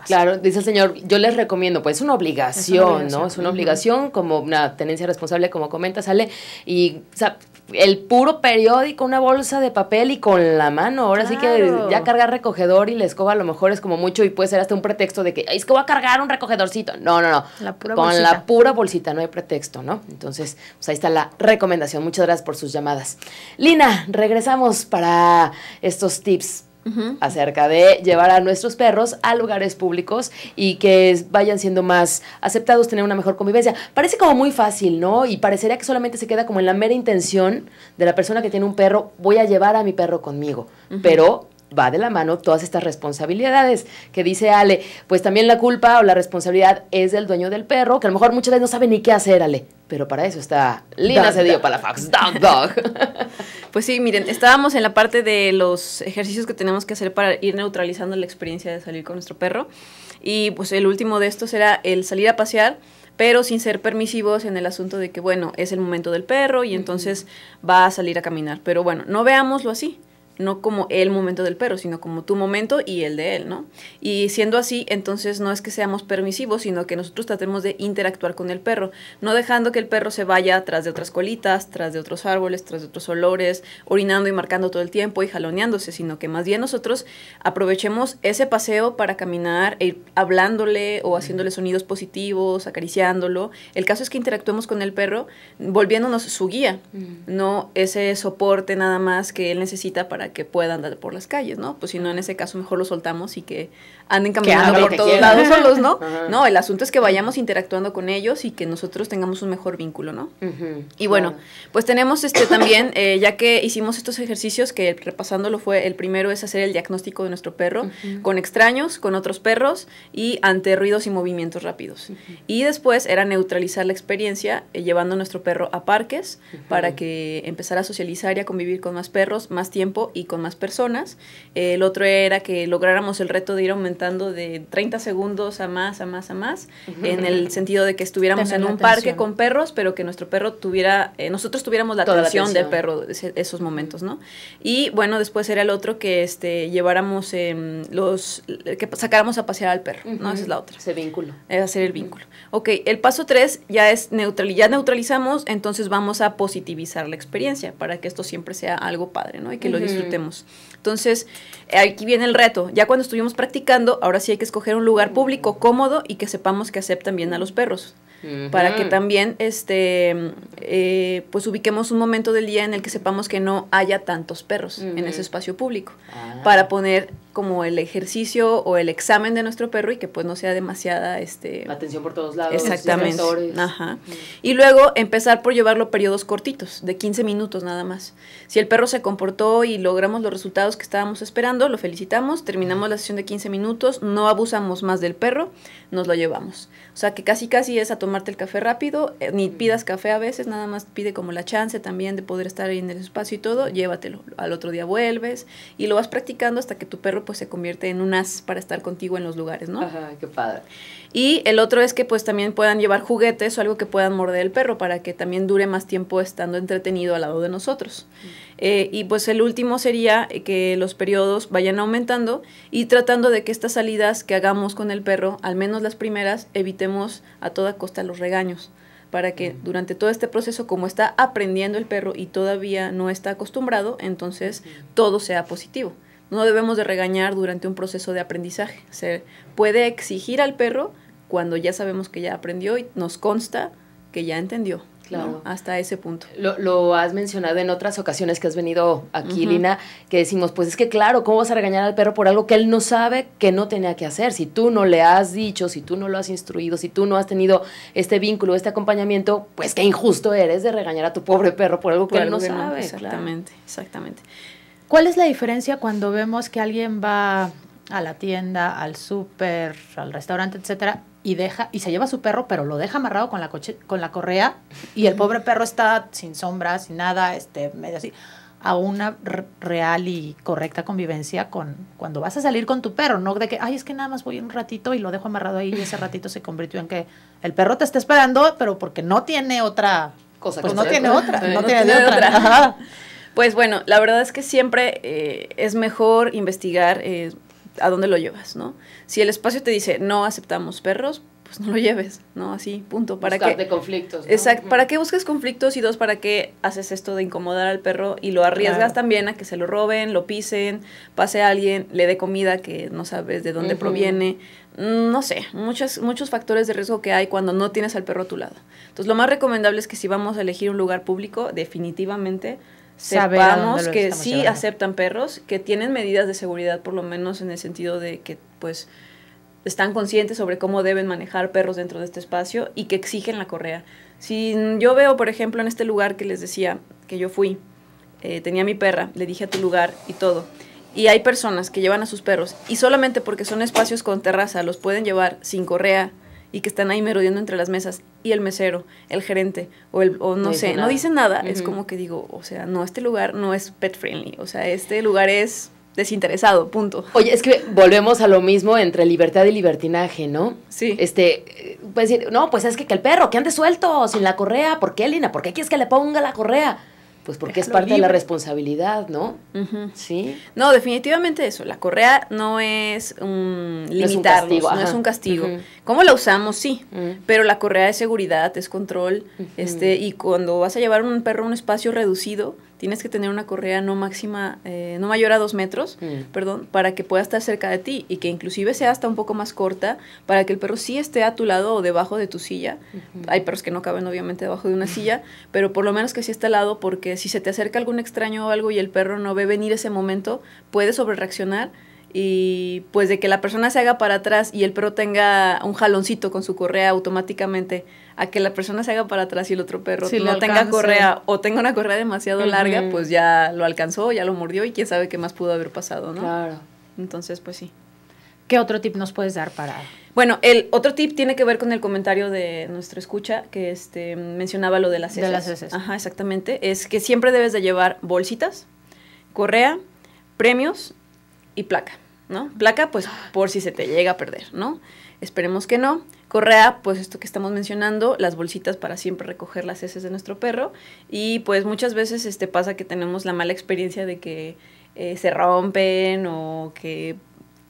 Claro, dice el señor, yo les recomiendo, pues es una obligación, ¿no? Es una obligación, como una tenencia responsable, como comenta, sale y el puro periódico, una bolsa de papel y con la mano. Ahora sí que ya cargar recogedor y la escoba a lo mejor es como mucho y puede ser hasta un pretexto de que es que voy a cargar un recogedorcito. No, no, no. con la pura bolsita no hay pretexto, ¿no? Entonces, pues ahí está la recomendación. Muchas gracias por sus llamadas. Lina, regresamos para estos tips acerca de llevar a nuestros perros a lugares públicos y que vayan siendo más aceptados, tener una mejor convivencia. Parece como muy fácil, ¿no? Y parecería que solamente se queda como en la mera intención de la persona que tiene un perro, voy a llevar a mi perro conmigo, pero va de la mano todas estas responsabilidades que dice Ale, pues también la culpa o la responsabilidad es del dueño del perro, que a lo mejor muchas veces no sabe ni qué hacer, Ale, pero para eso está Lina Cedillo Fox Dog Dog. <laughs> Pues sí, miren, estábamos en la parte de los ejercicios que tenemos que hacer para ir neutralizando la experiencia de salir con nuestro perro y pues el último de estos era el salir a pasear pero sin ser permisivos en el asunto de que, bueno, es el momento del perro y entonces va a salir a caminar. Pero bueno, no veámoslo así no como el momento del perro, sino como tu momento y el de él, ¿no? Y siendo así, entonces no es que seamos permisivos, sino que nosotros tratemos de interactuar con el perro, no dejando que el perro se vaya tras de otras colitas, tras de otros árboles, tras de otros olores, orinando y marcando todo el tiempo y jaloneándose, sino que más bien nosotros aprovechemos ese paseo para caminar e ir hablándole o haciéndole sonidos positivos, acariciándolo. El caso es que interactuemos con el perro volviéndonos su guía, no ese soporte nada más que él necesita para que pueda andar por las calles, ¿no? Pues si no, en ese caso mejor lo soltamos y que anden caminando por todos lados solos, ¿no? <laughs> No, el asunto es que vayamos interactuando con ellos y que nosotros tengamos un mejor vínculo, ¿no? y bueno, pues tenemos este <coughs> también, eh, ya que hicimos estos ejercicios, que repasándolo fue, el primero es hacer el diagnóstico de nuestro perro con extraños, con otros perros y ante ruidos y movimientos rápidos. Y después era neutralizar la experiencia eh, llevando a nuestro perro a parques para que empezara a socializar y a convivir con más perros, más tiempo y con más personas. el otro era que lográramos el reto de ir aumentando de 30 segundos a más, a más, a más, en el sentido de que estuviéramos en un parque con perros, pero que nuestro perro tuviera, eh, nosotros tuviéramos la atención, del perro esos momentos, ¿no? Y bueno, después era el otro que este, lleváramos em, los, eh, que sacáramos a pasear al perro, ¿no? Esa es la otra. Ese vínculo. es hacer el vínculo. Ok, el paso 3 ya es neutral, ya neutralizamos, entonces vamos a positivizar la experiencia para que esto siempre sea algo padre, ¿no? Y que lo disfrutemos. Entonces, aquí viene el reto. Ya cuando estuvimos practicando, ahora sí hay que escoger un lugar público, cómodo y que sepamos que aceptan bien a los perros. Para que también, este, eh, pues ubiquemos un momento del día en el que sepamos que no haya tantos perros en ese espacio público. Ah. Para poner como el ejercicio o el examen de nuestro perro y que pues no sea demasiada este atención por todos lados exactamente Ajá. y luego empezar por llevarlo periodos cortitos de 15 minutos nada más si el perro se comportó y logramos los resultados que estábamos esperando lo felicitamos terminamos la sesión de 15 minutos no abusamos más del perro nos lo llevamos o sea que casi casi es a tomarte el café rápido eh, ni pidas café a veces nada más pide como la chance también de poder estar ahí en el espacio y todo llévatelo al otro día vuelves y lo vas practicando hasta que tu perro pues se convierte en un as para estar contigo en los lugares, ¿no? Ajá, qué padre. Y el otro es que pues también puedan llevar juguetes o algo que puedan morder el perro para que también dure más tiempo estando entretenido al lado de nosotros. Mm. Eh, y pues el último sería eh, que los periodos vayan aumentando y tratando de que estas salidas que hagamos con el perro, al menos las primeras, evitemos a toda costa los regaños para que mm. durante todo este proceso, como está aprendiendo el perro y todavía no está acostumbrado, entonces todo sea positivo. No debemos de regañar durante un proceso de aprendizaje. Se puede exigir al perro cuando ya sabemos que ya aprendió y nos consta que ya entendió. Claro. Hasta ese punto. Lo, has mencionado en otras ocasiones que has venido aquí, Lina, que decimos, pues es que claro, ¿cómo vas a regañar al perro por algo que él no sabe que no tenía que hacer? Si tú no le has dicho, si tú no lo has instruido, si tú no has tenido este vínculo, este acompañamiento, pues qué injusto eres de regañar a tu pobre perro por algo que él no sabe. exactamente, exactamente. ¿Cuál es la diferencia cuando vemos que alguien va a la tienda, al súper, al restaurante, etcétera, y deja y se lleva su perro, pero lo deja amarrado con la con la correa y el pobre perro está sin sombra, sin nada, este medio así a una real y correcta convivencia con cuando vas a salir con tu perro, no de que, ay, es que nada más voy un ratito y lo dejo amarrado ahí y ese ratito se convirtió en que el perro te está esperando, pero porque no tiene otra cosa, pues no tiene otra, no tiene, otra. Pues bueno, la verdad es que siempre eh, es mejor investigar eh, a dónde lo llevas, ¿no? Si el espacio te dice no aceptamos perros, pues no lo lleves, ¿no? Así, punto. Para Buscarte conflictos. Exacto. ¿Para qué busques conflictos? Y dos, ¿para qué haces esto de incomodar al perro y lo arriesgas también a que se lo roben, lo pisen, pase a alguien, le dé comida que no sabes de dónde proviene? No sé, muchos, muchos factores de riesgo que hay cuando no tienes al perro a tu lado. Entonces, lo más recomendable es que si vamos a elegir un lugar público, definitivamente Sabemos que sí aceptan perros, que tienen medidas de seguridad, por lo menos en el sentido de que, pues, están conscientes sobre cómo deben manejar perros dentro de este espacio y que exigen la correa. Si yo veo, por ejemplo, en este lugar que les decía que yo fui, eh, tenía mi perra, le dije a tu lugar y todo. Y hay personas que llevan a sus perros y solamente porque son espacios con terraza los pueden llevar sin correa y que están ahí merodeando entre las mesas y el mesero, el gerente o el o no, sé, no dice nada, es como que digo, o sea, no este lugar no es pet friendly, o sea, este lugar es desinteresado, punto. Oye, es que volvemos a lo mismo entre libertad y libertinaje, ¿no? Sí. Este, pues no, pues es que, que el perro que ande suelto sin la correa, ¿por qué, Lina? ¿Por qué quieres que le ponga la correa? pues porque es parte de la responsabilidad, ¿no? Sí. No, definitivamente eso. La correa no es un limitado, no es un castigo. ¿Cómo la usamos? Sí, pero la correa es seguridad, es control, este, y cuando vas a llevar un perro a un espacio reducido, tienes que tener una correa no máxima, eh, no mayor a dos metros, mm. perdón, para que pueda estar cerca de ti y que inclusive sea hasta un poco más corta para que el perro sí esté a tu lado o debajo de tu silla. Hay perros que no caben obviamente debajo de una silla, pero por lo menos que sí esté al lado porque si se te acerca algún extraño o algo y el perro no ve venir ese momento, puede sobrereaccionar y pues de que la persona se haga para atrás y el perro tenga un jaloncito con su correa automáticamente, a que la persona se haga para atrás y el otro perro si no tenga correa o tenga una correa demasiado larga, pues ya lo alcanzó, ya lo mordió y quién sabe qué más pudo haber pasado, ¿no? Claro. Entonces, pues sí. ¿Qué otro tip nos puedes dar para...? Bueno, el otro tip tiene que ver con el comentario de nuestra escucha que este, mencionaba lo de las heces. De las heces. Ajá, exactamente. Es que siempre debes de llevar bolsitas, correa, premios y placa, ¿no? Placa, pues por si se te llega a perder, ¿no? Esperemos que no. Correa, pues esto que estamos mencionando, las bolsitas para siempre recoger las heces de nuestro perro. Y pues muchas veces este, pasa que tenemos la mala experiencia de que eh, se rompen o que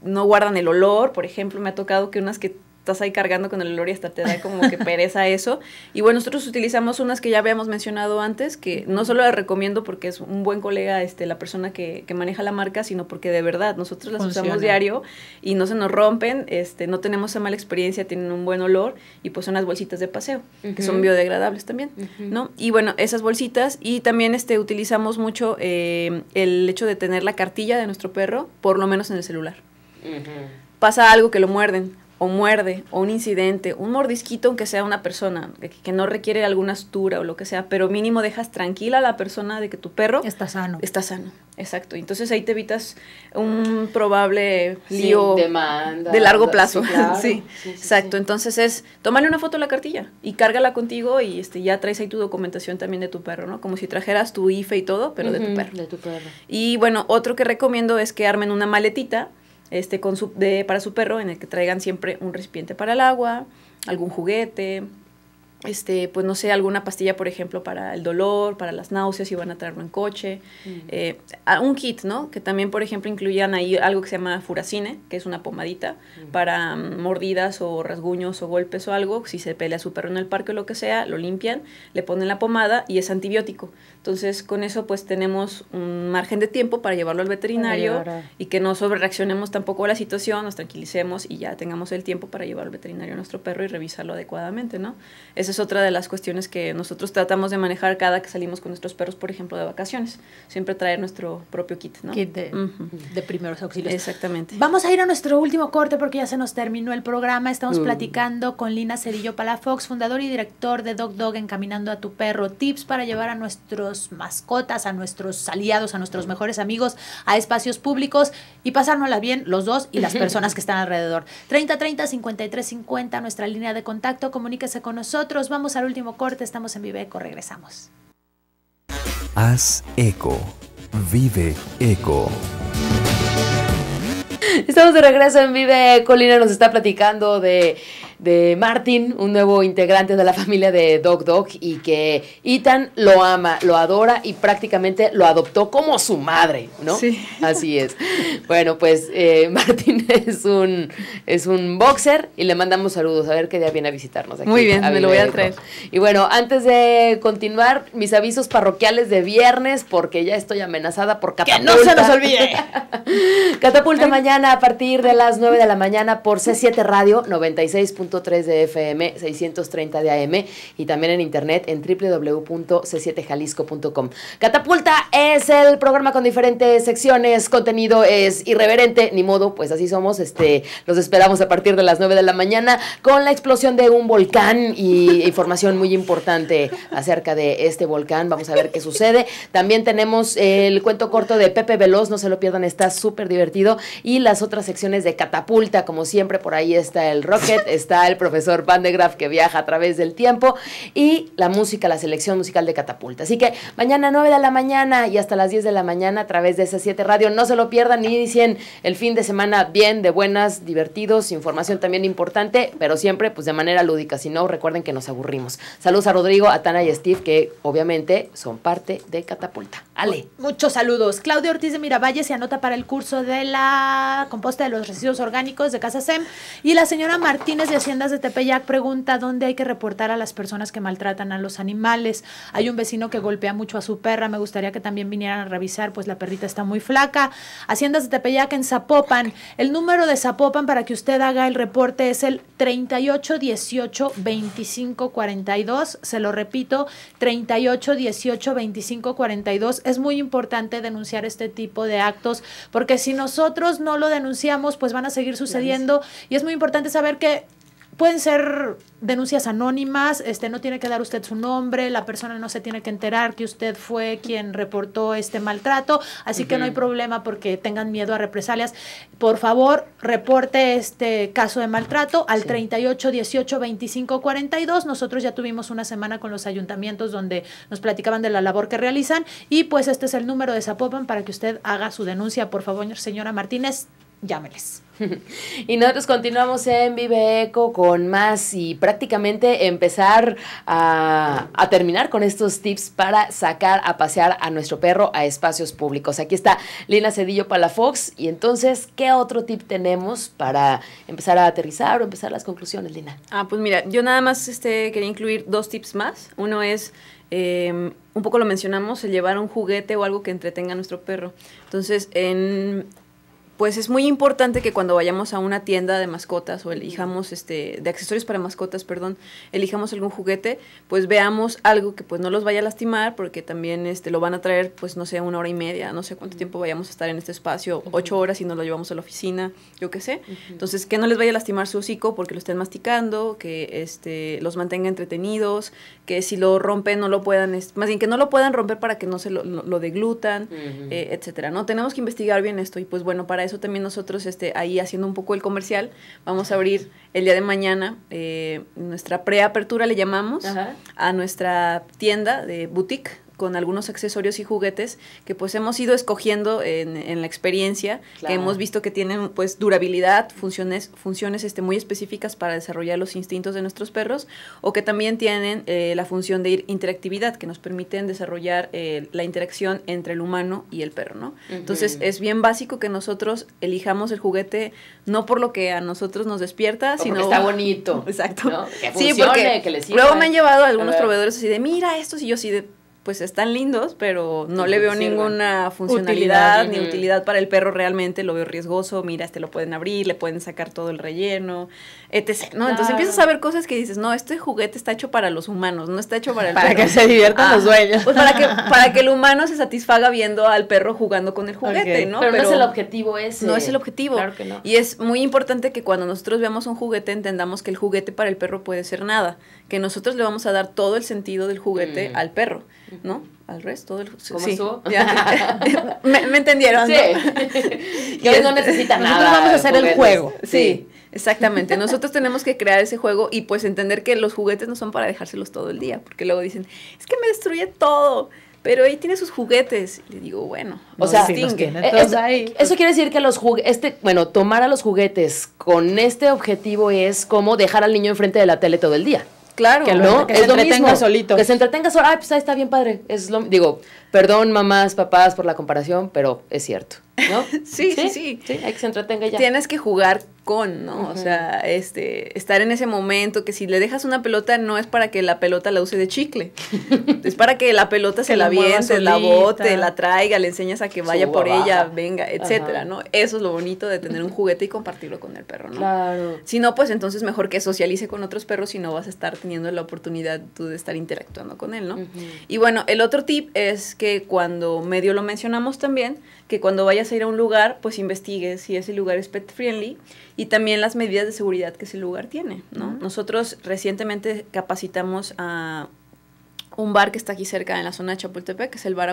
no guardan el olor. Por ejemplo, me ha tocado que unas que estás ahí cargando con el olor y hasta te da como que pereza <laughs> eso. Y bueno, nosotros utilizamos unas que ya habíamos mencionado antes, que no solo las recomiendo porque es un buen colega este, la persona que, maneja la marca, sino porque de verdad nosotros las usamos diario y no se nos rompen, este, no tenemos esa mala experiencia, tienen un buen olor y pues son las bolsitas de paseo, que son biodegradables también, ¿no? Y bueno, esas bolsitas y también este, utilizamos mucho eh, el hecho de tener la cartilla de nuestro perro, por lo menos en el celular. Pasa algo que lo muerden o muerde, o un incidente, un mordisquito, aunque sea una persona, que, no requiere alguna astura o lo que sea, pero mínimo dejas tranquila a la persona de que tu perro está sano. Está sano, exacto. Entonces ahí te evitas un probable lío de largo plazo. <laughs> Sí, exacto. Entonces es, tómale una foto a la cartilla y cárgala contigo y este, ya traes ahí tu documentación también de tu perro, ¿no? Como si trajeras tu IFE y todo, pero de tu perro. De tu perro. Y bueno, otro que recomiendo es que armen una maletita este, con su, de, para su perro en el que traigan siempre un recipiente para el agua, algún juguete, este, pues no sé, alguna pastilla, por ejemplo, para el dolor, para las náuseas, si van a traerlo en coche, mm. eh, un kit, ¿no? Que también, por ejemplo, incluían ahí algo que se llama furacine, que es una pomadita mm. para mm, mordidas o rasguños o golpes o algo, si se pelea su perro en el parque o lo que sea, lo limpian, le ponen la pomada y es antibiótico. Entonces, con eso, pues tenemos un margen de tiempo para llevarlo al veterinario y que no sobrereaccionemos tampoco a la situación, nos tranquilicemos y ya tengamos el tiempo para llevar al veterinario a nuestro perro y revisarlo adecuadamente, ¿no? es otra de las cuestiones que nosotros tratamos de manejar cada que salimos con nuestros perros, por ejemplo, de vacaciones. Siempre traer nuestro propio kit, ¿no? Kit de, primeros auxilios. Exactamente. Vamos a ir a nuestro último corte porque ya se nos terminó el programa. Estamos mm. platicando con Lina Cerillo Palafox, fundador y director de Dog Dog Encaminando a tu Perro. Tips para llevar a nuestros mascotas, a nuestros aliados, a nuestros mejores amigos, a espacios públicos y pasárnosla bien los dos y las <laughs> personas que están alrededor. 30 30 53 50, nuestra línea de contacto. Comuníquese con nosotros vamos al último corte, estamos en Vive Eco, regresamos. Haz eco, vive eco. Estamos de regreso en Vive Eco Lina nos está platicando de de Martin, un nuevo integrante de la familia de Dog Dog y que Ethan lo ama, lo adora y prácticamente lo adoptó como su madre, ¿no? Sí. Así es. Bueno, pues eh, <laughs> Martin es un, es un boxer y le mandamos saludos. A ver qué día viene a visitarnos aquí. Muy bien, a me lo voy a traer. Y bueno, antes de continuar, mis avisos parroquiales de viernes, porque ya estoy amenazada por catapulta. ¡Que no se nos olvide! <laughs> catapulta mañana a partir de las 9 de la mañana por C7 Radio 96. 3 de FM, 630 de AM y también en internet en www.c7jalisco.com. Catapulta es el programa con diferentes secciones, contenido es irreverente, ni modo, pues así somos. Este, los esperamos a partir de las 9 de la mañana con la explosión de un volcán y <laughs> información muy importante acerca de este volcán. Vamos a ver qué sucede. También tenemos el cuento corto de Pepe Veloz, no se lo pierdan, está súper divertido. Y las otras secciones de Catapulta, como siempre, por ahí está el Rocket, está el profesor Van de Graaf que viaja a través del tiempo y la música, la selección musical de Catapulta. Así que mañana 9 de la mañana y hasta las 10 de la mañana a través de s 7 radio. No se lo pierdan ni dicen el fin de semana bien, de buenas, divertidos, información también importante, pero siempre pues de manera lúdica. Si no, recuerden que nos aburrimos. Saludos a Rodrigo, a Tana y a Steve, que obviamente son parte de Catapulta. Ale. Muchos saludos. Claudia Ortiz de Miravalle se anota para el curso de la composta de los residuos orgánicos de Casa SEM y la señora Martínez de Haciendas de Tepeyac pregunta dónde hay que reportar a las personas que maltratan a los animales. Hay un vecino que golpea mucho a su perra, me gustaría que también vinieran a revisar, pues la perrita está muy flaca. Haciendas de Tepeyac en Zapopan. El número de Zapopan para que usted haga el reporte es el 3818 2542. Se lo repito, 38 18 Es muy importante denunciar este tipo de actos porque si nosotros no lo denunciamos, pues van a seguir sucediendo. Y es muy importante saber que pueden ser denuncias anónimas, este, no tiene que dar usted su nombre, la persona no se tiene que enterar que usted fue quien reportó este maltrato, así que no hay problema porque tengan miedo a represalias. Por favor, reporte este caso de maltrato al 38182542. 38 18 25 Nosotros ya tuvimos una semana con los ayuntamientos donde nos platicaban de la labor que realizan y pues este es el número de Zapopan para que usted haga su denuncia. Por favor, señora Martínez, llámeles. <laughs> Y nosotros continuamos en Vive Eco con más y prácticamente empezar a, terminar con estos tips para sacar a pasear a nuestro perro a espacios públicos. Aquí está Lina Cedillo Palafox. Y entonces, ¿qué otro tip tenemos para empezar a aterrizar o empezar las conclusiones, Lina? Ah, pues mira, yo nada más este, quería incluir dos tips más. Uno es em, un poco lo mencionamos, el llevar un juguete o algo que entretenga a nuestro perro. Entonces, en, pues es muy importante que cuando vayamos a una tienda de mascotas o elijamos este de accesorios para mascotas, perdón, elijamos algún juguete, pues veamos algo que pues no los vaya a lastimar porque también este lo van a traer pues no sé una hora y media, no sé cuánto tiempo vayamos a estar en este espacio, ocho horas y no lo llevamos a la oficina, yo qué sé. Entonces que no les vaya a lastimar su hocico porque lo estén masticando, que este los mantenga entretenidos, que si lo rompen no lo puedan, más bien que no lo puedan romper para que no se lo, deglutan, eh, etcétera. No tenemos que investigar bien esto y pues bueno para eso también nosotros, este, ahí haciendo un poco el comercial, vamos a abrir el día de mañana eh, nuestra preapertura, le llamamos, a nuestra tienda de boutique con algunos accesorios y juguetes que pues hemos ido escogiendo en, la experiencia, que hemos visto que tienen pues durabilidad, funciones, funciones este, muy específicas para desarrollar los instintos de nuestros perros, o que también tienen eh, la función de ir interactividad, que nos permiten desarrollar eh, la interacción entre el humano y el perro, ¿no? Entonces es bien básico que nosotros elijamos el juguete no por lo que a nosotros nos despierta, sino... está bonito. <laughs> Exacto. Que funcione, que sirva. luego me han llevado algunos proveedores así de, mira esto, y yo sí de pues están lindos, pero no le veo ninguna funcionalidad ni utilidad para el perro realmente, lo veo riesgoso, mira, este lo pueden abrir, le pueden sacar todo el relleno, etc. Entonces empiezas a ver cosas que dices, no, este juguete está hecho para los humanos, no está hecho para el para perro. Para que se diviertan los ah, dueños. Pues para que, para que el <laughs> humano se satisfaga viendo al perro jugando con el juguete, ¿no? Pero, no es el objetivo ese. No es el objetivo. Claro que no. Y es muy importante que cuando nosotros veamos un juguete entendamos que el juguete para el perro puede ser nada, que nosotros le vamos a dar todo el sentido del juguete mm. al perro. ¿no? Al resto del... ¿Cómo sí, estuvo? <laughs> <laughs> me, entendieron, sí. ¿no? <laughs> no necesita nada. Nosotros vamos a hacer el juego. Sí, exactamente. Nosotros tenemos que crear ese juego y pues entender que los juguetes no son para dejárselos todo el día, porque luego dicen, es que me destruye todo pero ahí tiene sus juguetes. le digo, bueno, o sea, eso, quiere decir que los juguetes, este, bueno, tomar a los juguetes con este objetivo es como dejar al niño enfrente de la tele todo el día. Claro, que, ¿no? que, se entretenga solito. Que se entretenga solito. Ay, pues ahí está bien padre. Es lo, digo, perdón mamás, papás por la comparación, pero es cierto. ¿no? <laughs> sí, sí, sí, sí, Hay que se entretenga ya. Tienes que jugar con, ¿no? O sea, este, estar en ese momento que si le dejas una pelota no es para que la pelota la use de chicle, <laughs> es para que la pelota se la aviente, la bote, la traiga, le enseñas a que vaya por ella, venga, etcétera, ¿no? Eso es lo bonito de tener un juguete y compartirlo con el perro, ¿no? Claro. Si no, pues entonces mejor que socialice con otros perros y no vas a estar teniendo la oportunidad tú de estar interactuando con él, ¿no? Y bueno, el otro tip es que cuando medio lo mencionamos también, que cuando vayas a ir a un lugar, pues investigues si ese lugar es pet friendly y también las medidas de seguridad que ese lugar tiene, Nosotros recientemente capacitamos a un bar que está aquí cerca en la zona de Chapultepec, que es el Bar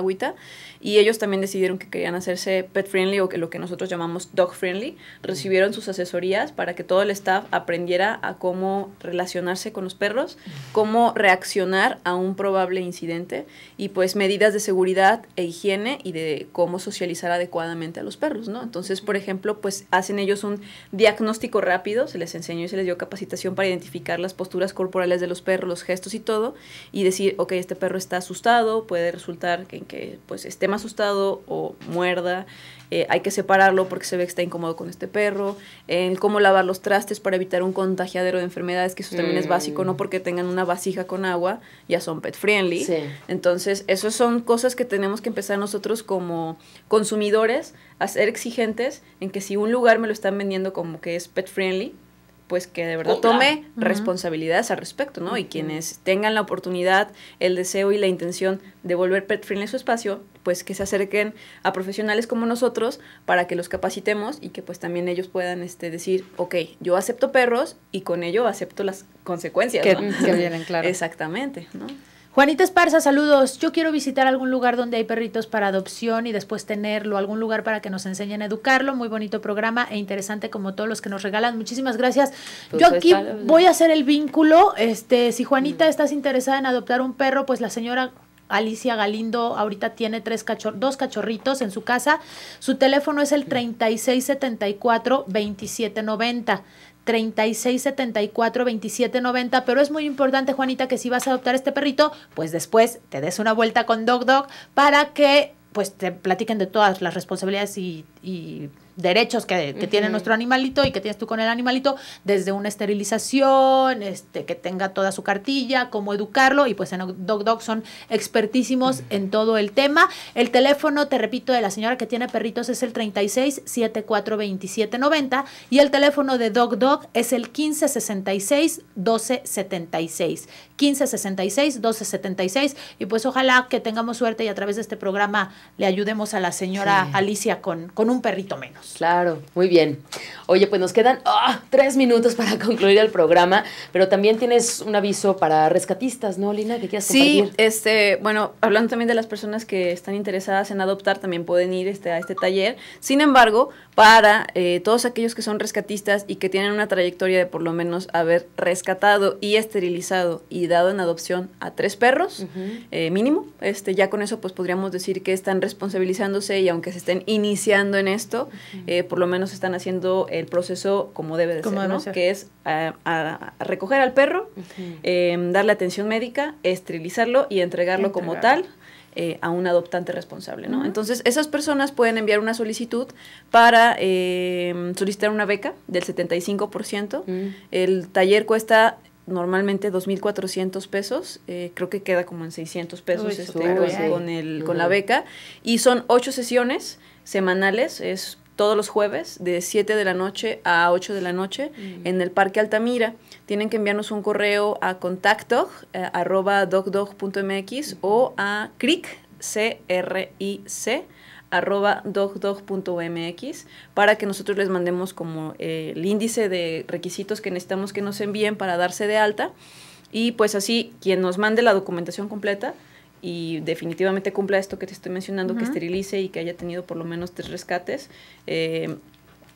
y ellos también decidieron que querían hacerse pet friendly o que lo que nosotros llamamos dog friendly. Recibieron sus asesorías para que todo el staff aprendiera a cómo relacionarse con los perros, cómo reaccionar a un probable incidente y pues medidas de seguridad e higiene y de cómo socializar adecuadamente a los perros, ¿no? Entonces, por ejemplo, pues hacen ellos un diagnóstico rápido, se les enseñó y se les dio capacitación para identificar las posturas corporales de los perros, los gestos y todo y decir, ok, ok, este perro está asustado, puede resultar que, en que pues, esté más asustado o muerda, eh, hay que separarlo porque se ve que está incómodo con este perro, en cómo lavar los trastes para evitar un contagiadero de enfermedades, que eso también es básico, no mm. porque tengan una vasija con agua, ya son pet friendly. Entonces, esas son cosas que tenemos que empezar nosotros como consumidores a ser exigentes en que si un lugar me lo están vendiendo como que es pet friendly, pues que de verdad oh, tome responsabilidades al respecto, ¿no? Y quienes tengan la oportunidad, el deseo y la intención de volver pet en su espacio, pues que se acerquen a profesionales como nosotros para que los capacitemos y que pues también ellos puedan este, decir, ok, yo acepto perros y con ello acepto las consecuencias. Que, que vienen, claro. <laughs> Exactamente, ¿no? Juanita Esparza, saludos. Yo quiero visitar algún lugar donde hay perritos para adopción y después tenerlo, algún lugar para que nos enseñen a educarlo. Muy bonito programa e interesante como todos los que nos regalan. Muchísimas gracias. Pues Yo aquí voy a hacer el vínculo. Este, si Juanita mm. estás interesada en adoptar un perro, pues la señora Alicia Galindo ahorita tiene tres cachorros, dos cachorritos en su casa. Su teléfono es el 3674-2790. Mm. 3674 2790. Pero es muy importante, Juanita, que si vas a adoptar este perrito, pues después te des una vuelta con Dog Dog para que pues te platiquen de todas las responsabilidades y derechos que, tiene nuestro animalito y que tienes tú con el animalito, desde una esterilización, este, que tenga toda su cartilla, cómo educarlo, y pues en Dog Dog son expertísimos en todo el tema. El teléfono, te repito, de la señora que tiene perritos es el 36 742790. y el teléfono de Dog Dog es el 15 66 1566-1276 y pues ojalá que tengamos suerte y a través de este programa le ayudemos a la señora Alicia con, con un perrito menos. Claro, muy bien. Oye, pues nos quedan ah, tres minutos para <laughs> concluir el programa, pero también tienes un aviso para rescatistas, ¿no, Lina? Que quieras sí, este, bueno, hablando también de las personas que están interesadas en adoptar, también pueden ir este, a este taller. Sin embargo, para eh, todos aquellos que son rescatistas y que tienen una trayectoria de por lo menos haber rescatado y esterilizado y dado en adopción a tres perros, eh, mínimo, este, ya con eso pues podríamos decir que están responsabilizándose y aunque se estén iniciando en esto, eh, por lo menos están haciendo el proceso como debe de ser, ¿no? Que es recoger al perro, em, darle atención médica, esterilizarlo y entregarlo, como tal. Eh, a un adoptante responsable, ¿no? Entonces, esas personas pueden enviar una solicitud para em, solicitar una beca del 75%. El taller cuesta normalmente 2.400 pesos, eh, creo que queda como en 600 pesos este, con, el, con la beca, y son ocho sesiones semanales, es todos los jueves de 7 de la noche a 8 de la noche mm. en el Parque Altamira. Tienen que enviarnos un correo a contacto eh, o a cric, para que nosotros les mandemos como eh, el índice de requisitos que necesitamos que nos envíen para darse de alta y pues así quien nos mande la documentación completa y definitivamente cumpla esto que te estoy mencionando, que esterilice y que haya tenido por lo menos tres rescates, eh,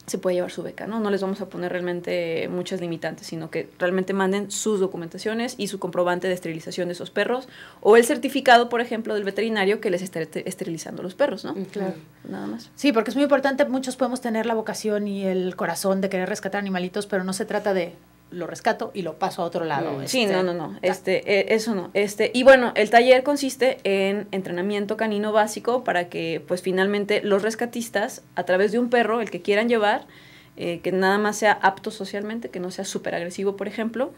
se puede llevar su beca, ¿no? No les vamos a poner realmente muchas limitantes, sino que realmente manden sus documentaciones y su comprobante de esterilización de esos perros o el certificado, por ejemplo, del veterinario que les está esterilizando los perros, ¿no? Mm, claro. Nada más. Sí, porque es muy importante, muchos podemos tener la vocación y el corazón de querer rescatar animalitos, pero no se trata de lo rescato y lo paso a otro lado. Mm. sí, este, no, no, no. Este, eh, eso no. Este, y bueno, el taller consiste en entrenamiento canino básico para que, pues, finalmente los rescatistas, a través de un perro, el que quieran llevar, eh, que nada más sea apto socialmente, que no sea súper agresivo, por ejemplo,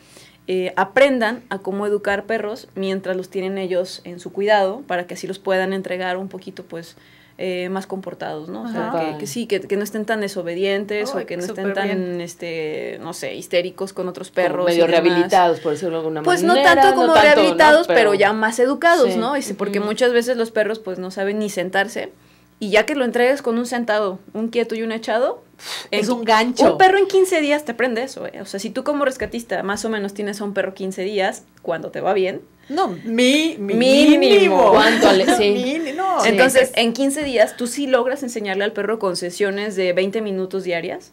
eh, aprendan a cómo educar perros mientras los tienen ellos en su cuidado, para que así los puedan entregar un poquito, pues, eh, más comportados, ¿no? O sea, que, sí, que, no estén tan desobedientes o que no estén tan, este, no sé, histéricos con otros perros. medio rehabilitados, por decirlo de alguna Pues no tanto como rehabilitados, pero, ya más educados, ¿no? porque muchas veces los perros pues no saben ni sentarse y ya que lo entregues con un sentado, un quieto y un echado, es un gancho. Un perro en 15 días te aprende eso. Eh. O sea, si tú como rescatista más o menos tienes a un perro 15 días, cuando te va bien. No, mi, mínimo. mínimo. <laughs> Entonces, en 15 días tú sí logras enseñarle al perro con sesiones de 20 minutos diarias,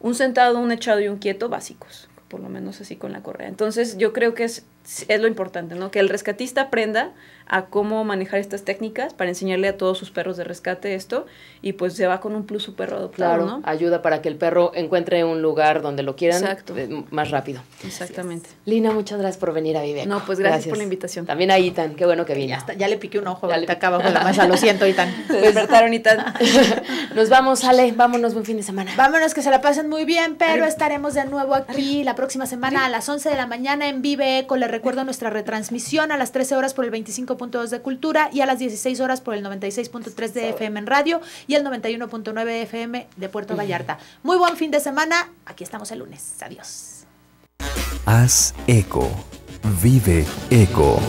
un sentado, un echado y un quieto básicos, por lo menos así con la correa. Entonces, yo creo que es es lo importante, ¿no? Que el rescatista aprenda a cómo manejar estas técnicas para enseñarle a todos sus perros de rescate esto y pues se va con un plus su perro adoptado, claro, ¿no? Ayuda para que el perro encuentre un lugar donde lo quieran eh, más rápido. Exactamente. Lina, muchas gracias por venir a Viveco. No, pues gracias, por la invitación. También a Itan, qué bueno que vino. Ya, le piqué un ojo, ya le acá abajo la mesa, lo siento Itan. <laughs> Se despertaron Itan. <laughs> Nos vamos, Ale, vámonos, buen fin de semana. Vámonos, que se la pasen muy bien, pero estaremos de nuevo aquí la próxima semana a las 11 de la mañana en Vive con la recuerdo nuestra retransmisión a las 13 horas por el 25.2 de Cultura y a las 16 horas por el 96.3 de FM en radio y el 91.9 FM de Puerto Vallarta. Muy buen fin de semana. Aquí estamos el lunes. Adiós. Haz eco. Vive eco.